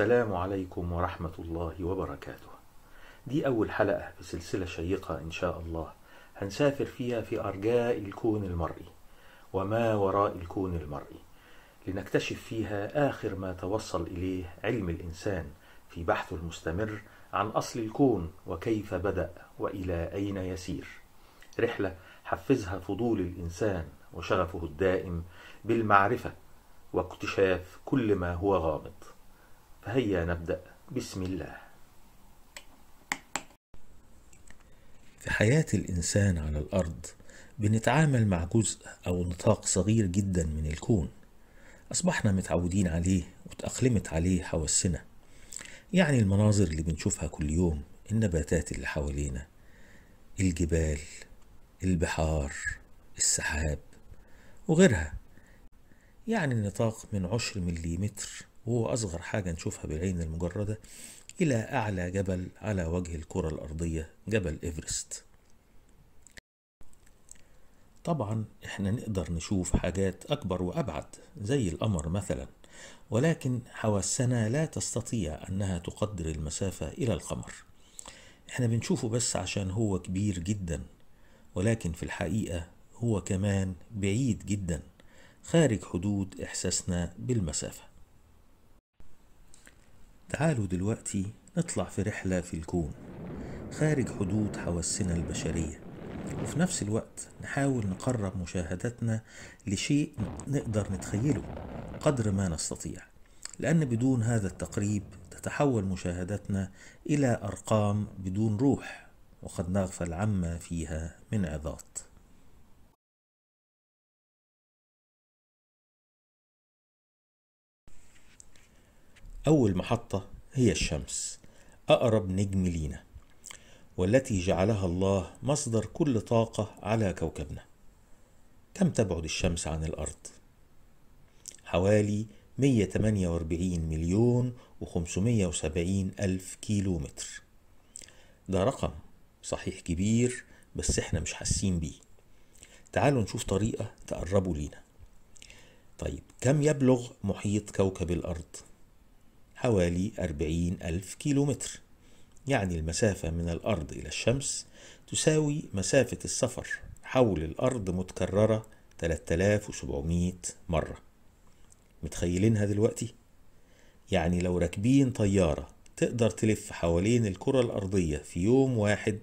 السلام عليكم ورحمة الله وبركاته دي أول حلقة بسلسلة شيقة إن شاء الله هنسافر فيها في أرجاء الكون المرئي وما وراء الكون المرئي لنكتشف فيها آخر ما توصل إليه علم الإنسان في بحثه المستمر عن أصل الكون وكيف بدأ وإلى أين يسير رحلة حفزها فضول الإنسان وشغفه الدائم بالمعرفة واكتشاف كل ما هو غامض هيا نبدأ بسم الله في حياة الإنسان على الأرض بنتعامل مع جزء أو نطاق صغير جدا من الكون أصبحنا متعودين عليه وتأقلمت عليه حواسنا يعني المناظر اللي بنشوفها كل يوم النباتات اللي حوالينا الجبال البحار السحاب وغيرها يعني النطاق من عشر مليمتر وهو أصغر حاجة نشوفها بالعين المجردة إلى أعلى جبل على وجه الكرة الأرضية جبل إيفرست طبعا احنا نقدر نشوف حاجات أكبر وأبعد زي القمر مثلا ولكن حواسنا لا تستطيع أنها تقدر المسافة إلى القمر احنا بنشوفه بس عشان هو كبير جدا ولكن في الحقيقة هو كمان بعيد جدا خارج حدود إحساسنا بالمسافة تعالوا دلوقتي نطلع في رحلة في الكون خارج حدود حواسنا البشرية وفي نفس الوقت نحاول نقرب مشاهدتنا لشيء نقدر نتخيله قدر ما نستطيع لأن بدون هذا التقريب تتحول مشاهدتنا إلى أرقام بدون روح وقد نغفل عما فيها من عظات أول محطة هي الشمس أقرب نجم لينا والتي جعلها الله مصدر كل طاقة على كوكبنا كم تبعد الشمس عن الأرض؟ حوالي 148 مليون و570 ألف كيلو متر ده رقم صحيح كبير بس احنا مش حاسين بيه تعالوا نشوف طريقة تقربوا لينا طيب كم يبلغ محيط كوكب الأرض؟ حوالي 40 ألف كيلومتر يعني المسافة من الأرض إلى الشمس تساوي مسافة السفر حول الأرض متكررة 3700 مرة متخيلينها دلوقتي؟ يعني لو راكبين طيارة تقدر تلف حوالين الكرة الأرضية في يوم واحد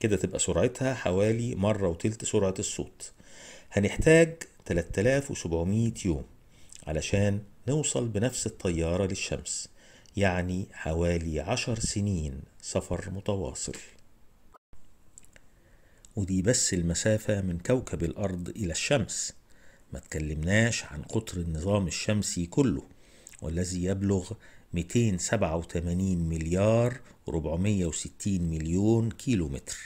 كده تبقى سرعتها حوالي مرة وتلت سرعة الصوت هنحتاج 3700 يوم علشان نوصل بنفس الطيارة للشمس يعني حوالي عشر سنين سفر متواصل ودي بس المسافة من كوكب الأرض إلى الشمس ما تكلمناش عن قطر النظام الشمسي كله والذي يبلغ 287 مليار 460 مليون كيلو متر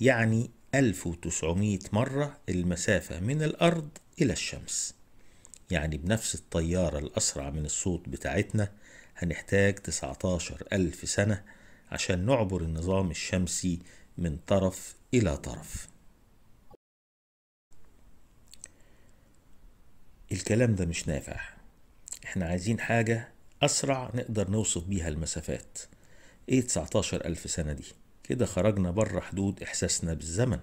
يعني 1900 مرة المسافة من الأرض إلى الشمس يعني بنفس الطيارة الأسرع من الصوت بتاعتنا هنحتاج 19 ألف سنة عشان نعبر النظام الشمسي من طرف إلى طرف الكلام ده مش نافع احنا عايزين حاجة أسرع نقدر نوصف بيها المسافات ايه 19 ألف سنة دي كده خرجنا بره حدود إحساسنا بالزمن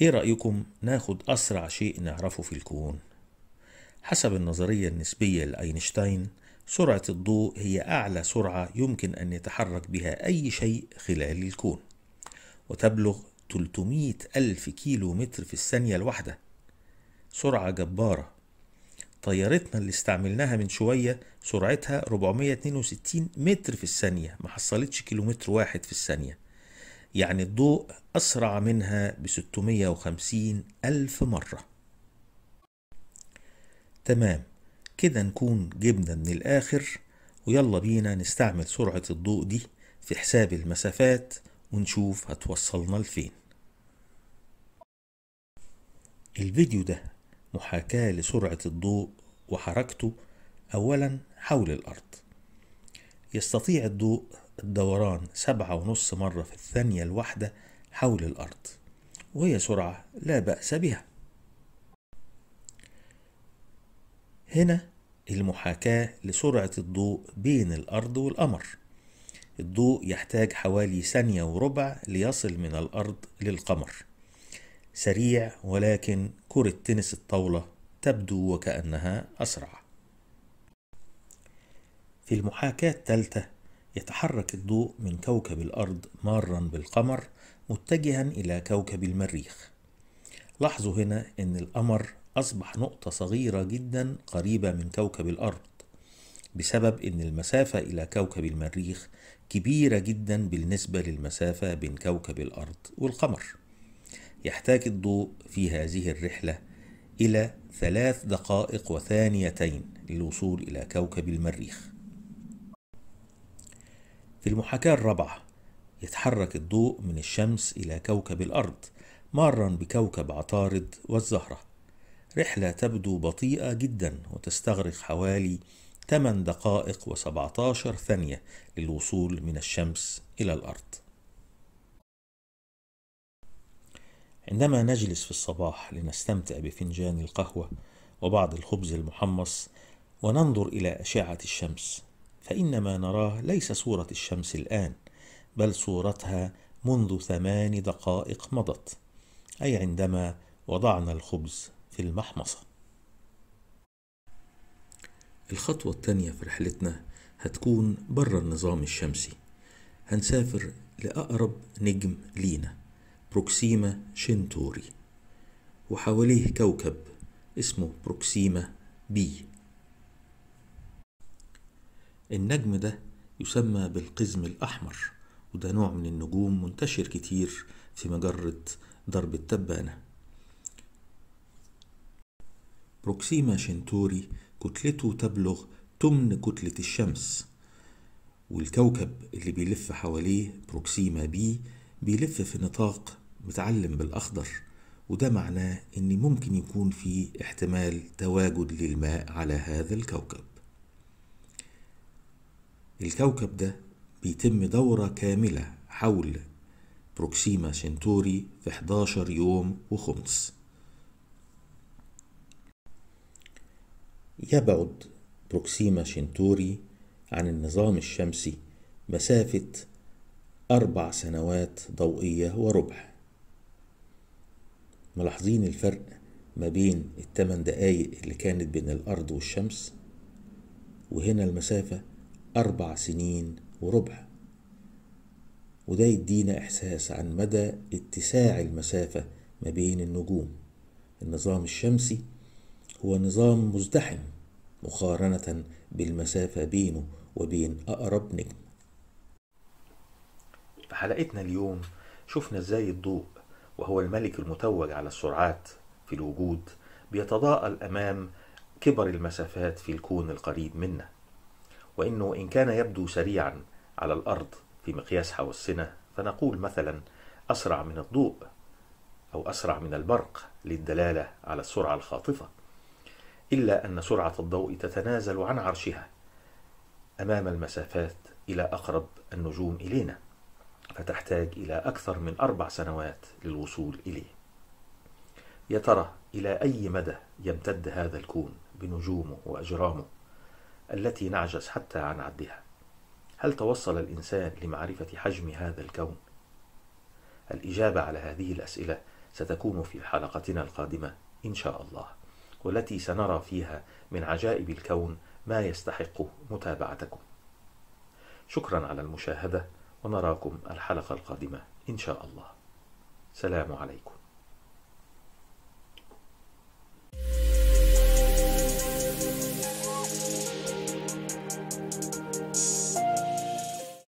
ايه رأيكم ناخد أسرع شيء نعرفه في الكون حسب النظرية النسبية لأينشتاين سرعة الضوء هي أعلى سرعة يمكن أن يتحرك بها أي شيء خلال الكون وتبلغ 300 ألف كيلو متر في الثانية الواحدة سرعة جبارة طيارتنا اللي استعملناها من شوية سرعتها 462 متر في الثانية ما حصلتش كيلومتر واحد في الثانية يعني الضوء أسرع منها ب 650 ألف مرة تمام كده نكون جبنا من الآخر ويلا بينا نستعمل سرعة الضوء دي في حساب المسافات ونشوف هتوصلنا لفين الفيديو ده محاكاة لسرعة الضوء وحركته أولا حول الأرض يستطيع الضوء الدوران سبعة ونص مرة في الثانية الواحدة حول الأرض وهي سرعة لا بأس بها هنا المحاكاة لسرعة الضوء بين الأرض والقمر الضوء يحتاج حوالي ثانية وربع ليصل من الأرض للقمر سريع ولكن كرة تنس الطاولة تبدو وكأنها أسرع في المحاكاة الثالثة يتحرك الضوء من كوكب الأرض مارا بالقمر متجها إلى كوكب المريخ لاحظوا هنا أن القمر أصبح نقطة صغيرة جدا قريبة من كوكب الأرض بسبب أن المسافة إلى كوكب المريخ كبيرة جدا بالنسبة للمسافة بين كوكب الأرض والقمر يحتاج الضوء في هذه الرحلة إلى ثلاث دقائق وثانيتين للوصول إلى كوكب المريخ في المحاكاة الرابعة يتحرك الضوء من الشمس إلى كوكب الأرض مارا بكوكب عطارد والزهرة رحلة تبدو بطيئة جدا وتستغرق حوالي 8 دقائق و17 ثانية للوصول من الشمس إلى الأرض. عندما نجلس في الصباح لنستمتع بفنجان القهوة وبعض الخبز المحمص وننظر إلى أشعة الشمس، فإن ما نراه ليس صورة الشمس الآن، بل صورتها منذ ثمان دقائق مضت، أي عندما وضعنا الخبز في المحمصة الخطوة التانية في رحلتنا هتكون بره النظام الشمسي هنسافر لأقرب نجم لينا بروكسيما شنتوري وحواليه كوكب اسمه بروكسيما بي النجم ده يسمى بالقزم الأحمر وده نوع من النجوم منتشر كتير في مجرة درب التبانة بروكسيما شنتوري كتلته تبلغ تمن كتلة الشمس والكوكب اللي بيلف حواليه بروكسيما بي بيلف في نطاق متعلم بالأخضر وده معناه إن ممكن يكون في احتمال تواجد للماء على هذا الكوكب الكوكب ده بيتم دورة كاملة حول بروكسيما شنتوري في 11 يوم وخمس يبعد بروكسيما شنتوري عن النظام الشمسي مسافة أربع سنوات ضوئية وربع ملاحظين الفرق ما بين التمن دقايق اللي كانت بين الأرض والشمس وهنا المسافة أربع سنين وربع وده يدينا إحساس عن مدى اتساع المسافة ما بين النجوم النظام الشمسي هو نظام مزدحم مقارنة بالمسافة بينه وبين أقرب نجم في حلقتنا اليوم شفنا ازاي الضوء وهو الملك المتوج على السرعات في الوجود بيتضاءل أمام كبر المسافات في الكون القريب منا وإنه إن كان يبدو سريعا على الأرض في مقياس حواسنا فنقول مثلا أسرع من الضوء أو أسرع من البرق للدلالة على السرعة الخاطفة إلا أن سرعة الضوء تتنازل عن عرشها أمام المسافات إلى أقرب النجوم إلينا فتحتاج إلى أكثر من أربع سنوات للوصول إليه يا ترى إلى أي مدى يمتد هذا الكون بنجومه وأجرامه التي نعجز حتى عن عدها هل توصل الإنسان لمعرفة حجم هذا الكون؟ الإجابة على هذه الأسئلة ستكون في حلقتنا القادمة إن شاء الله والتي سنرى فيها من عجائب الكون ما يستحق متابعتكم شكرا على المشاهدة ونراكم الحلقة القادمة إن شاء الله سلام عليكم